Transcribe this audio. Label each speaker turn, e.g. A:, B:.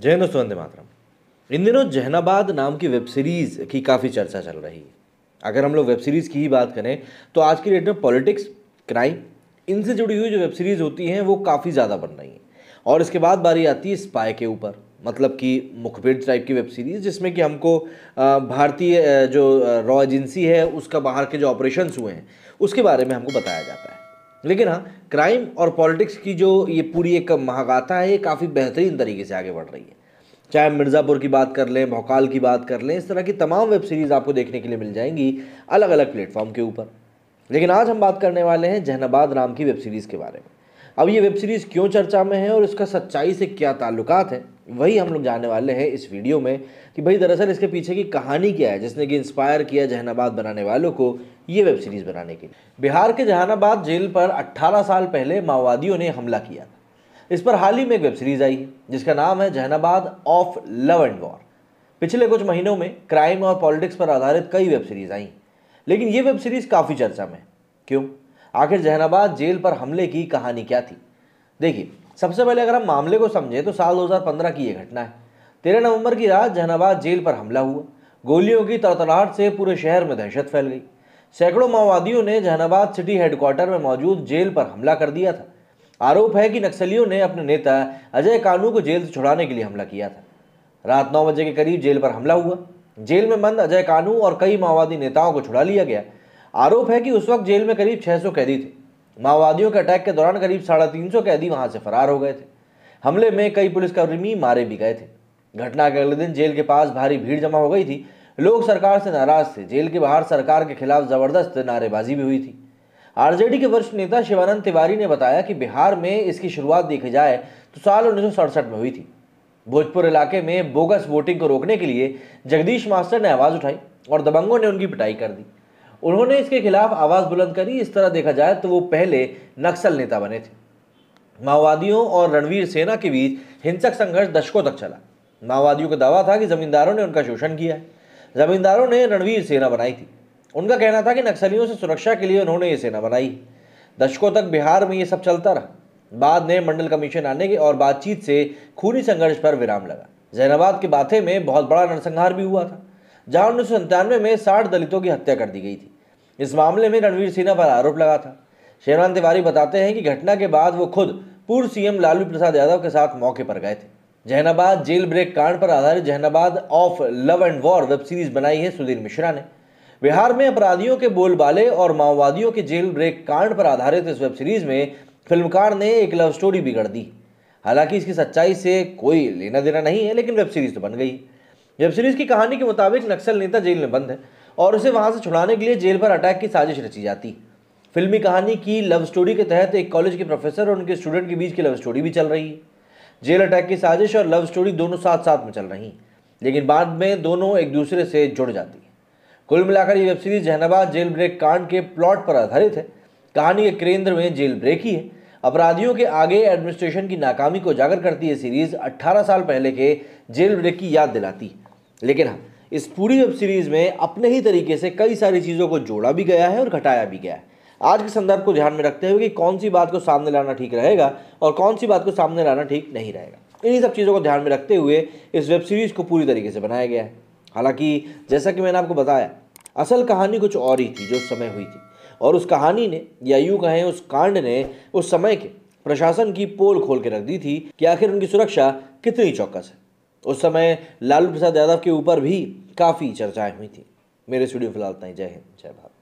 A: जय हिंद दोस्तों वंदे मातरम इन दिनों जहनाबाद नाम की वेब सीरीज़ की काफ़ी चर्चा चल रही है अगर हम लोग वेब सीरीज़ की ही बात करें तो आज की डेट में पॉलिटिक्स क्राइम इनसे जुड़ी हुई जो वेब सीरीज़ होती हैं वो काफ़ी ज़्यादा बन रही हैं और इसके बाद बारी आती है स्पाई के ऊपर मतलब कि मुखबिर टाइप की वेब सीरीज़ जिसमें कि हमको भारतीय जो रॉ एजेंसी है उसका बाहर के जो ऑपरेशंस हुए हैं उसके बारे में हमको बताया जाता है लेकिन हाँ क्राइम और पॉलिटिक्स की जो ये पूरी एक महागाथा है ये काफ़ी बेहतरीन तरीके से आगे बढ़ रही है चाहे मिर्ज़ापुर की बात कर लें भोकाल की बात कर लें इस तरह की तमाम वेब सीरीज़ आपको देखने के लिए मिल जाएंगी अलग अलग प्लेटफॉर्म के ऊपर लेकिन आज हम बात करने वाले हैं जहनाबाद राम की वेब सीरीज़ के बारे में अब ये वेब सीरीज़ क्यों चर्चा में है और इसका सच्चाई से क्या ताल्लुकात है वही हम लोग जानने वाले हैं इस वीडियो में कि भाई दरअसल इसके पीछे की कहानी क्या है जिसने कि इंस्पायर किया जहानाबाद बनाने वालों को ये वेब सीरीज़ बनाने के लिए बिहार के जहानाबाद जेल पर 18 साल पहले माओवादियों ने हमला किया इस पर हाल ही में एक वेब सीरीज़ आई जिसका नाम है Jehanabad of love and war पिछले कुछ महीनों में क्राइम और पॉलिटिक्स पर आधारित कई वेब सीरीज़ आई लेकिन ये वेब सीरीज़ काफ़ी चर्चा में क्यों आखिर जहनाबाद जेल पर हमले की कहानी क्या थी देखिए सबसे पहले अगर हम मामले को समझें तो साल 2015 की यह घटना है तेरह नवंबर की रात जहनाबाद जेल पर हमला हुआ गोलियों की तड़तड़ाहट से पूरे शहर में दहशत फैल गई सैकड़ों माओवादियों ने जहनाबाद सिटी हेडक्वार्टर में मौजूद जेल पर हमला कर दिया था आरोप है कि नक्सलियों ने अपने नेता अजय कानू को जेल से छुड़ाने के लिए हमला किया था रात नौ बजे के करीब जेल पर हमला हुआ जेल में बंद अजय कानू और कई माओवादी नेताओं को छुड़ा लिया गया आरोप है कि उस वक्त जेल में करीब 600 कैदी थे माओवादियों के अटैक के दौरान करीब साढ़े तीन सौ कैदी वहां से फरार हो गए थे हमले में कई पुलिसकर्मी मारे भी गए थे घटना के अगले दिन जेल के पास भारी भीड़ जमा हो गई थी लोग सरकार से नाराज थे जेल के बाहर सरकार के खिलाफ जबरदस्त नारेबाजी भी हुई थी आरजेडी के वरिष्ठ नेता शिवानंद तिवारी ने बताया कि बिहार में इसकी शुरुआत देखी जाए तो साल उन्नीस में हुई थी भोजपुर इलाके में बोगस वोटिंग को रोकने के लिए जगदीश मास्टर ने आवाज़ उठाई और दबंगों ने उनकी पिटाई कर दी उन्होंने इसके खिलाफ आवाज़ बुलंद करी इस तरह देखा जाए तो वो पहले नक्सल नेता बने थे माओवादियों और रणवीर सेना के बीच हिंसक संघर्ष दशकों तक चला माओवादियों का दावा था कि जमींदारों ने उनका शोषण किया है जमींदारों ने रणवीर सेना बनाई थी उनका कहना था कि नक्सलियों से सुरक्षा के लिए उन्होंने ये सेना बनाई दशकों तक बिहार में ये सब चलता रहा बाद में मंडल कमीशन आने के और बातचीत से खूनी संघर्ष पर विराम लगा जैनाबाद के बाथे में बहुत बड़ा नरसंहार भी हुआ था जहां उन्नीस सौ में साठ दलितों की हत्या कर दी गई थी इस मामले में रणवीर सिन्हा पर आरोप लगा था शेरवान तिवारी बताते हैं कि घटना के बाद वो खुद पूर्व सीएम लालू प्रसाद यादव के साथ मौके पर गए थे जहनाबाद जेल ब्रेक कांड पर आधारित Jehanabad of love and war web series बनाई है सुधीर मिश्रा ने बिहार में अपराधियों के बोलबाले और माओवादियों के जेल ब्रेक कांड पर आधारित इस वेब सीरीज में फिल्मकार ने एक लव स्टोरी बिगड़ दी हालांकि इसकी सच्चाई से कोई लेना देना नहीं है लेकिन वेब सीरीज तो बन गई वेब सीरीज की कहानी के मुताबिक नक्सल नेता जेल में बंद है और उसे वहां से छुड़ाने के लिए जेल पर अटैक की साजिश रची जाती फिल्मी कहानी की लव स्टोरी के तहत एक कॉलेज के प्रोफेसर और उनके स्टूडेंट के बीच की लव स्टोरी भी चल रही है जेल अटैक की साजिश और लव स्टोरी दोनों साथ साथ में चल रही लेकिन बाद में दोनों एक दूसरे से जुड़ जाती कुल मिलाकर ये web series Jehanabad jail break कांड के प्लॉट पर आधारित है कहानी के केंद्र में जेल ब्रेक ही है अपराधियों के आगे एडमिनिस्ट्रेशन की नाकामी को उजागर करती ये सीरीज 18 साल पहले के जेल ब्रेक की याद दिलाती है लेकिन हाँ इस पूरी वेब सीरीज़ में अपने ही तरीके से कई सारी चीज़ों को जोड़ा भी गया है और घटाया भी गया है आज के संदर्भ को ध्यान में रखते हुए कि कौन सी बात को सामने लाना ठीक रहेगा और कौन सी बात को सामने लाना ठीक नहीं रहेगा इन्हीं सब चीज़ों को ध्यान में रखते हुए इस वेब सीरीज़ को पूरी तरीके से बनाया गया है हालांकि जैसा कि मैंने आपको बताया असल कहानी कुछ और ही थी जो उस समय हुई थी और उस कहानी ने या यूँ कहें उस कांड ने उस समय के प्रशासन की पोल खोल के रख दी थी कि आखिर उनकी सुरक्षा कितनी चौकस है उस समय लालू प्रसाद यादव के ऊपर भी काफ़ी चर्चाएं हुई थी मेरे स्टूडियो फिलहाल तय जय हिंद जय भारत